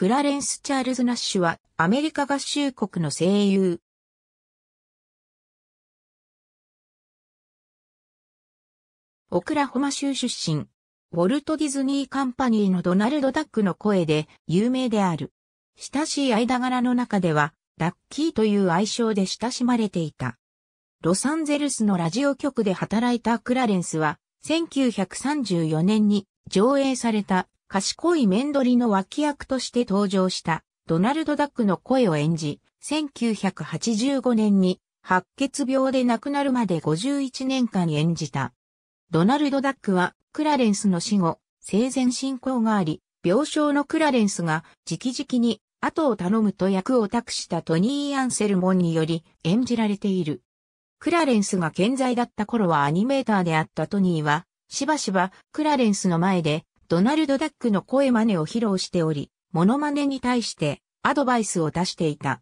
クラレンス・チャールズ・ナッシュはアメリカ合衆国の声優。オクラホマ州出身。ウォルト・ディズニー・カンパニーのドナルド・ダックの声で有名である。親しい間柄の中では、ダッキーという愛称で親しまれていた。ロサンゼルスのラジオ局で働いたクラレンスは、1934年に上映された賢いメンドリの脇役として登場したドナルド・ダックの声を演じ、1985年に白血病で亡くなるまで51年間演じた。ドナルド・ダックはクラレンスの死後、生前進行があり、病床のクラレンスが直々に後を頼むと役を託したトニー・アンセルモンにより演じられている。クラレンスが健在だった頃はアニメーターであったトニーは、しばしばクラレンスの前でドナルド・ダックの声真似を披露しており、モノマネに対してアドバイスを出していた。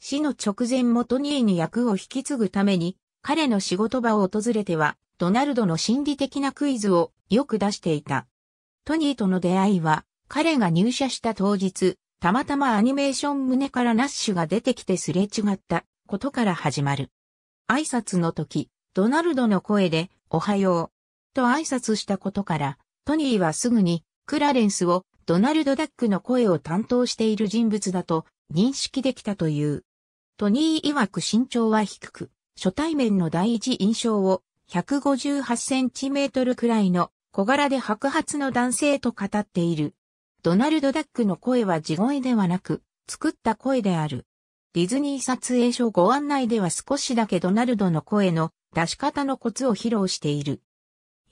死の直前もトニーに役を引き継ぐために、彼の仕事場を訪れては、ドナルドの心理的なクイズをよく出していた。トニーとの出会いは、彼が入社した当日、たまたまアニメーション胸からナッシュが出てきてすれ違ったことから始まる。挨拶の時、ドナルドの声で、おはよう、と挨拶したことから、トニーはすぐに、クラレンスをドナルド・ダックの声を担当している人物だと認識できたという。トニー曰く身長は低く、初対面の第一印象を158センチメートルくらいの小柄で白髪の男性と語っている。ドナルド・ダックの声は地声ではなく、作った声である。ディズニー撮影所ご案内では少しだけドナルドの声の出し方のコツを披露している。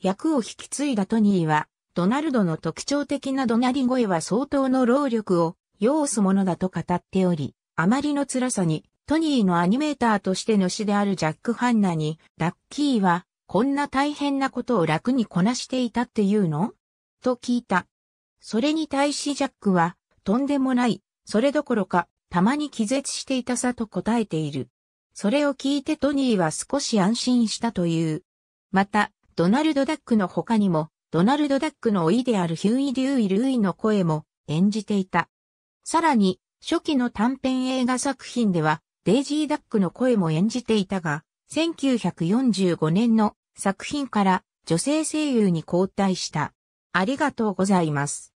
役を引き継いだトニーは、ドナルドの特徴的な怒鳴り声は相当の労力を要すものだと語っており、あまりの辛さに、トニーのアニメーターとして主であるジャック・ハンナに、ラッキーは、こんな大変なことを楽にこなしていたっていうのと聞いた。それに対しジャックは、とんでもない、それどころか、たまに気絶していたさと答えている。それを聞いてトニーは少し安心したという。また、ドナルド・ダックの他にも、ドナルド・ダックの老いであるヒューイ・デューイ・ルイの声も演じていた。さらに、初期の短編映画作品では、デイジー・ダックの声も演じていたが、1945年の作品から女性声優に交代した。ありがとうございます。